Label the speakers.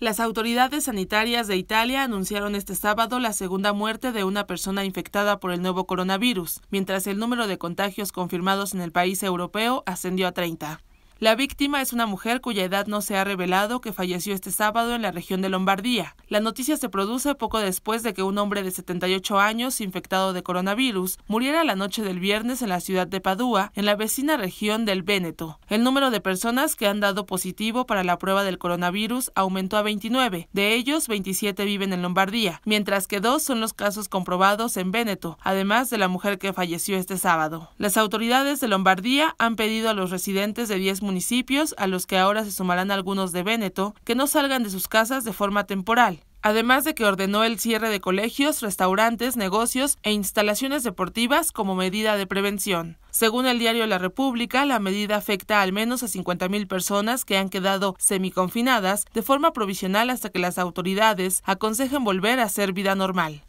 Speaker 1: Las autoridades sanitarias de Italia anunciaron este sábado la segunda muerte de una persona infectada por el nuevo coronavirus, mientras el número de contagios confirmados en el país europeo ascendió a 30. La víctima es una mujer cuya edad no se ha revelado que falleció este sábado en la región de Lombardía. La noticia se produce poco después de que un hombre de 78 años infectado de coronavirus muriera la noche del viernes en la ciudad de Padua, en la vecina región del Véneto. El número de personas que han dado positivo para la prueba del coronavirus aumentó a 29. De ellos, 27 viven en Lombardía, mientras que dos son los casos comprobados en Véneto, además de la mujer que falleció este sábado. Las autoridades de Lombardía han pedido a los residentes de 10 municipios, a los que ahora se sumarán algunos de Véneto, que no salgan de sus casas de forma temporal. Además de que ordenó el cierre de colegios, restaurantes, negocios e instalaciones deportivas como medida de prevención. Según el diario La República, la medida afecta al menos a 50.000 personas que han quedado semiconfinadas de forma provisional hasta que las autoridades aconsejen volver a hacer vida normal.